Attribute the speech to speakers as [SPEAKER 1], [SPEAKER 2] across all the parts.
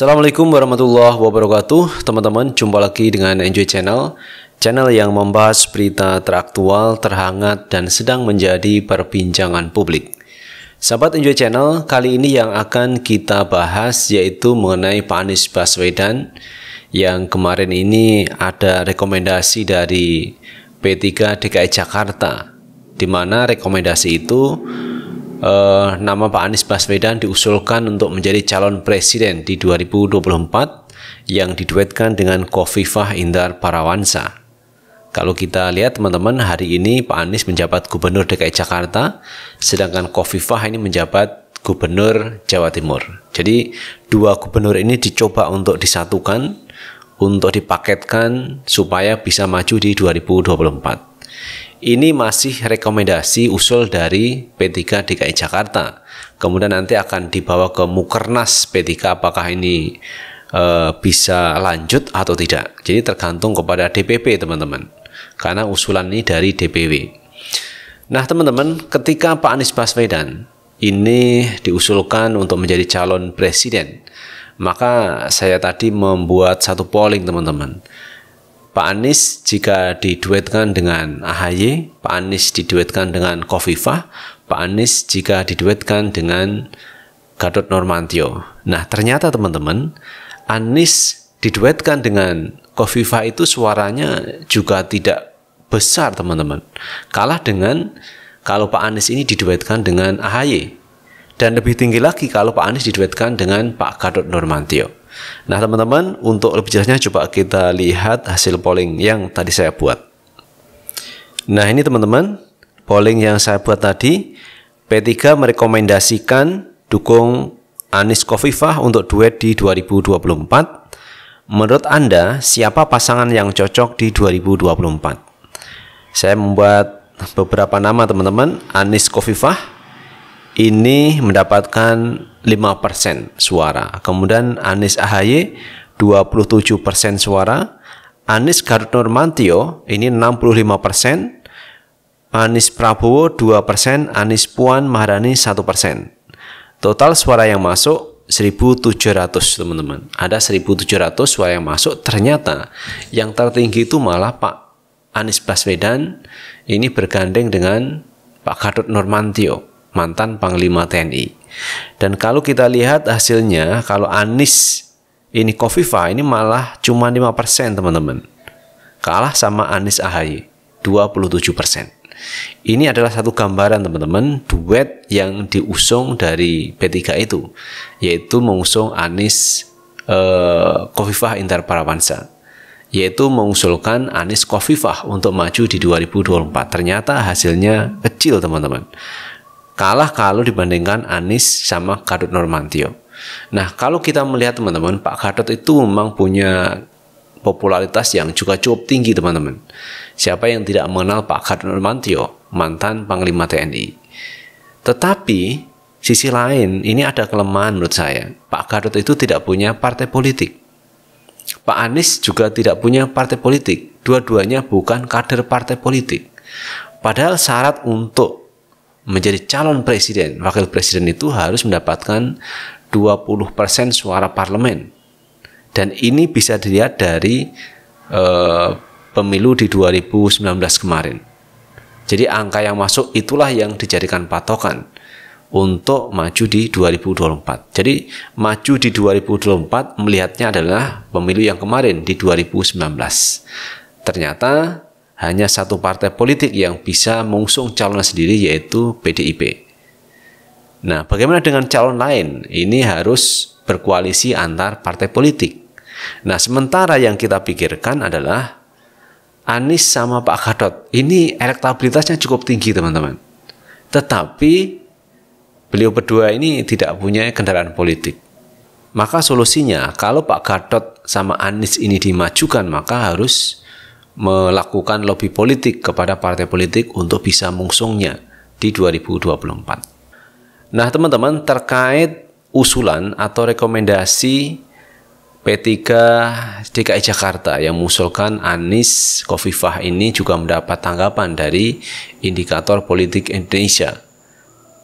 [SPEAKER 1] Assalamualaikum warahmatullahi wabarakatuh Teman-teman, jumpa lagi dengan Enjoy Channel Channel yang membahas berita teraktual, terhangat, dan sedang menjadi perbincangan publik Sahabat Enjoy Channel, kali ini yang akan kita bahas yaitu mengenai Pak Anies Baswedan Yang kemarin ini ada rekomendasi dari P3 DKI e Jakarta di mana rekomendasi itu eh, nama Pak Anies Baswedan diusulkan untuk menjadi calon presiden di 2024 yang diduetkan dengan Kofifah Indar Parawansa. Kalau kita lihat teman-teman, hari ini Pak Anies menjabat Gubernur DKI Jakarta, sedangkan Kofifah ini menjabat Gubernur Jawa Timur. Jadi dua gubernur ini dicoba untuk disatukan, untuk dipaketkan supaya bisa maju di 2024. Ini masih rekomendasi usul dari P3 DKI Jakarta. Kemudian nanti akan dibawa ke Mukernas P3 apakah ini e, bisa lanjut atau tidak. Jadi tergantung kepada DPP teman-teman. Karena usulan ini dari DPW. Nah teman-teman, ketika Pak Anies Baswedan ini diusulkan untuk menjadi calon presiden, maka saya tadi membuat satu polling teman-teman Pak Anies jika diduetkan dengan AHY, Pak Anies diduetkan dengan kofifa Pak Anies jika diduetkan dengan gadot Normantio. Nah, ternyata teman-teman, Anies diduetkan dengan kofifa itu suaranya juga tidak besar, teman-teman. Kalah dengan kalau Pak Anies ini diduetkan dengan AHY. Dan lebih tinggi lagi kalau Pak Anies diduetkan dengan Pak gadot Normantio. Nah, teman-teman, untuk lebih jelasnya coba kita lihat hasil polling yang tadi saya buat. Nah, ini teman-teman, polling yang saya buat tadi, P3 merekomendasikan dukung Anies Kofifah untuk duet di 2024. Menurut Anda, siapa pasangan yang cocok di 2024? Saya membuat beberapa nama teman-teman, Anies Kofifah, ini mendapatkan 5% suara. Kemudian Anies Ahaye 27% suara. Anis Garut Nurmantio ini 65%. Anis Prabowo 2%, Anis Puan Maharani 1%. Total suara yang masuk 1700 teman-teman. Ada 1700 suara yang masuk. Ternyata yang tertinggi itu malah Pak Anies Baswedan ini bergandeng dengan Pak Gatot Normantio mantan Panglima TNI. Dan kalau kita lihat hasilnya, kalau Anies ini Kofifa ini malah cuma 5% teman-teman. Kalah sama Anies Ahaye, 27%. Ini adalah satu gambaran teman-teman duet yang diusung dari P3 itu, yaitu mengusung Anies eh, Kofifah Inter Parawansa, yaitu mengusulkan Anies Kofifah untuk maju di 2024. Ternyata hasilnya kecil teman-teman kalah kalau dibandingkan Anies sama Gatot Normantio. Nah, kalau kita melihat teman-teman, Pak Gatot itu memang punya popularitas yang juga cukup tinggi teman-teman. Siapa yang tidak mengenal Pak Gatot Normantio, mantan Panglima TNI. Tetapi sisi lain, ini ada kelemahan menurut saya. Pak Gatot itu tidak punya partai politik. Pak Anies juga tidak punya partai politik. Dua-duanya bukan kader partai politik. Padahal syarat untuk menjadi calon presiden, wakil presiden itu harus mendapatkan 20% suara parlemen. Dan ini bisa dilihat dari eh, pemilu di 2019 kemarin. Jadi angka yang masuk itulah yang dijadikan patokan untuk maju di 2024. Jadi maju di 2024 melihatnya adalah pemilu yang kemarin di 2019. Ternyata hanya satu partai politik yang bisa mengusung calonnya sendiri yaitu PDIP. Nah, bagaimana dengan calon lain? Ini harus berkoalisi antar partai politik. Nah, sementara yang kita pikirkan adalah Anies sama Pak Gadot. Ini elektabilitasnya cukup tinggi, teman-teman. Tetapi beliau berdua ini tidak punya kendaraan politik. Maka solusinya kalau Pak Gadot sama Anies ini dimajukan maka harus melakukan lobby politik kepada partai politik untuk bisa mengusungnya di 2024. Nah, teman-teman, terkait usulan atau rekomendasi P3 DKI Jakarta yang mengusulkan Anies Kofifah ini juga mendapat tanggapan dari indikator politik Indonesia.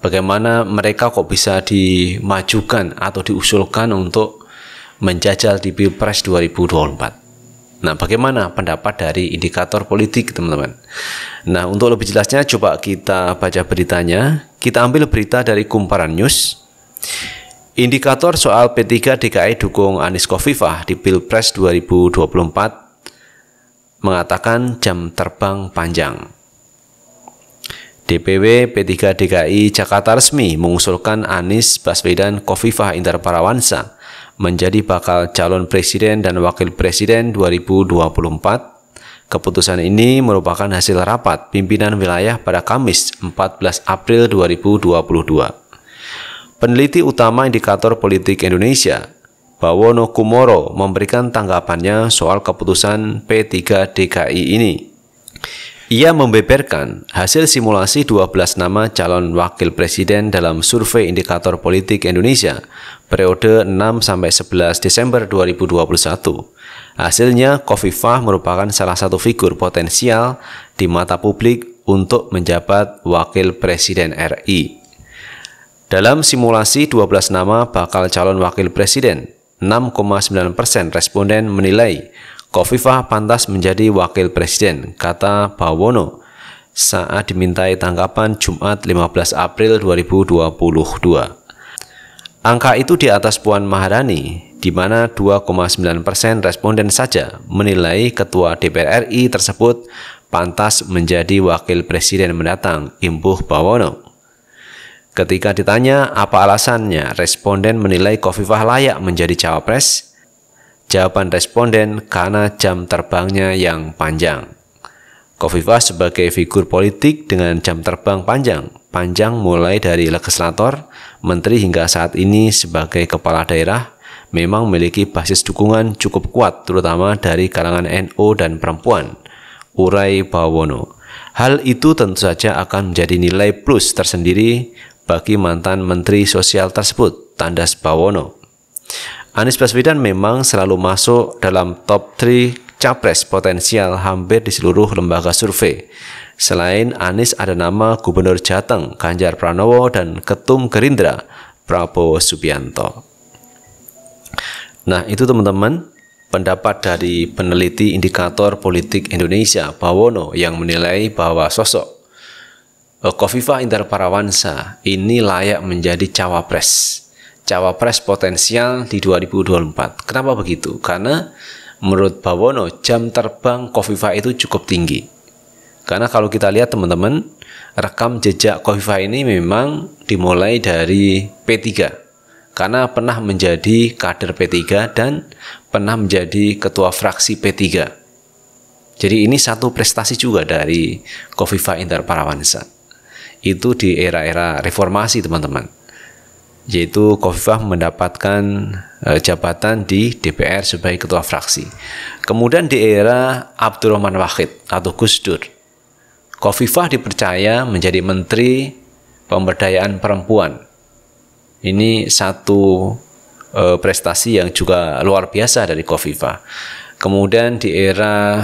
[SPEAKER 1] Bagaimana mereka kok bisa dimajukan atau diusulkan untuk menjajal di Pilpres 2024? Nah, bagaimana pendapat dari indikator politik, teman-teman? Nah, untuk lebih jelasnya coba kita baca beritanya. Kita ambil berita dari Kumparan News. Indikator soal P3 DKI e dukung Anies Kofifah di Pilpres 2024 mengatakan jam terbang panjang. DPW P3 DKI e Jakarta resmi mengusulkan Anies Baswedan Kofifah Indar Parawansa menjadi bakal calon presiden dan wakil presiden 2024 Keputusan ini merupakan hasil rapat pimpinan wilayah pada Kamis 14 April 2022. Peneliti utama Indikator Politik Indonesia, Bawono Kumoro memberikan tanggapannya soal keputusan P3 DKI ini. Ia membeberkan hasil simulasi 12 nama calon wakil presiden dalam survei indikator politik Indonesia periode 6-11 Desember 2021. Hasilnya, Kofifah merupakan salah satu figur potensial di mata publik untuk menjabat wakil presiden RI. Dalam simulasi 12 nama bakal calon wakil presiden, 6,9 persen responden menilai Kofifah pantas menjadi wakil presiden, kata Bawono saat dimintai tanggapan Jumat 15 April 2022. Angka itu di atas Puan Maharani, di mana 2,9 persen responden saja menilai Ketua DPR RI tersebut pantas menjadi wakil presiden mendatang, imbuh Bawono. Ketika ditanya apa alasannya responden menilai Kofifah layak menjadi cawapres, jawaban responden karena jam terbangnya yang panjang. Kofifa sebagai figur politik dengan jam terbang panjang, panjang mulai dari legislator, menteri hingga saat ini sebagai kepala daerah, memang memiliki basis dukungan cukup kuat terutama dari kalangan NU dan perempuan. Urai Bawono. Hal itu tentu saja akan menjadi nilai plus tersendiri bagi mantan Menteri Sosial tersebut, Tandas Bawono. Anies Baswedan memang selalu masuk dalam top 3 capres potensial hampir di seluruh lembaga survei. Selain Anies ada nama Gubernur Jateng Ganjar Pranowo dan Ketum Gerindra Prabowo Subianto. Nah itu teman-teman pendapat dari peneliti indikator politik Indonesia Bawono yang menilai bahwa sosok eh, Kofifa Indar Parawansa ini layak menjadi cawapres cawapres potensial di 2024. Kenapa begitu? Karena menurut Bawono jam terbang Kofifa itu cukup tinggi. Karena kalau kita lihat teman-teman, rekam jejak Kofifa ini memang dimulai dari P3. Karena pernah menjadi kader P3 dan pernah menjadi ketua fraksi P3. Jadi ini satu prestasi juga dari Kofifa Indar Parawansa. Itu di era-era reformasi teman-teman yaitu Kofifah mendapatkan uh, jabatan di DPR sebagai ketua fraksi. Kemudian di era Abdurrahman Wahid atau Gus Dur, Kofifah dipercaya menjadi menteri pemberdayaan perempuan. Ini satu uh, prestasi yang juga luar biasa dari Kofifah. Kemudian di era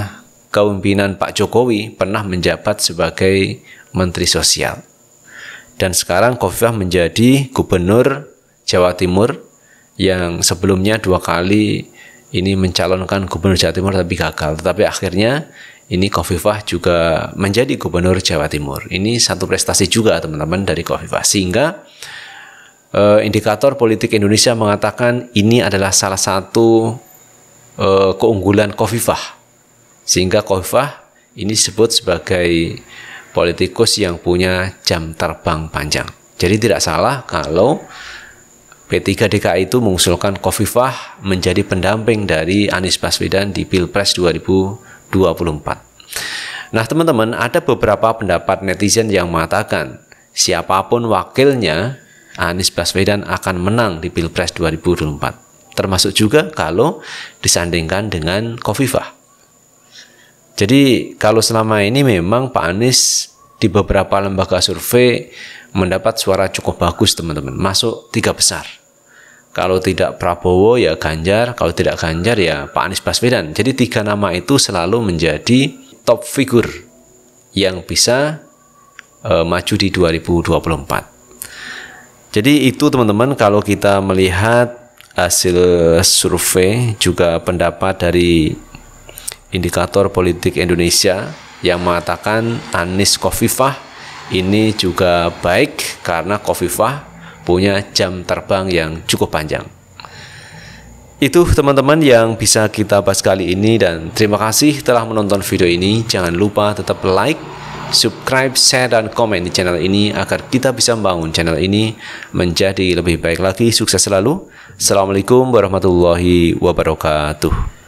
[SPEAKER 1] kepemimpinan Pak Jokowi pernah menjabat sebagai menteri sosial dan sekarang Kofifah menjadi gubernur Jawa Timur yang sebelumnya dua kali ini mencalonkan gubernur Jawa Timur tapi gagal. Tetapi akhirnya ini Kofifah juga menjadi gubernur Jawa Timur. Ini satu prestasi juga teman-teman dari Kofifah. Sehingga eh, indikator politik Indonesia mengatakan ini adalah salah satu eh, keunggulan Kofifah. Sehingga Kofifah ini disebut sebagai politikus yang punya jam terbang panjang. Jadi tidak salah kalau P3 DKI itu mengusulkan Kofifah menjadi pendamping dari Anies Baswedan di Pilpres 2024. Nah, teman-teman, ada beberapa pendapat netizen yang mengatakan siapapun wakilnya Anies Baswedan akan menang di Pilpres 2024. Termasuk juga kalau disandingkan dengan Kofifah. Jadi kalau selama ini memang Pak Anies di beberapa lembaga survei mendapat suara cukup bagus teman-teman, masuk tiga besar. Kalau tidak Prabowo ya Ganjar, kalau tidak Ganjar ya Pak Anies Baswedan. Jadi tiga nama itu selalu menjadi top figur yang bisa e, maju di 2024. Jadi itu teman-teman kalau kita melihat hasil survei juga pendapat dari indikator politik Indonesia yang mengatakan Anies Kofifah ini juga baik karena Kofifah punya jam terbang yang cukup panjang. Itu teman-teman yang bisa kita bahas kali ini dan terima kasih telah menonton video ini. Jangan lupa tetap like, subscribe, share, dan komen di channel ini agar kita bisa membangun channel ini menjadi lebih baik lagi. Sukses selalu. Assalamualaikum warahmatullahi wabarakatuh.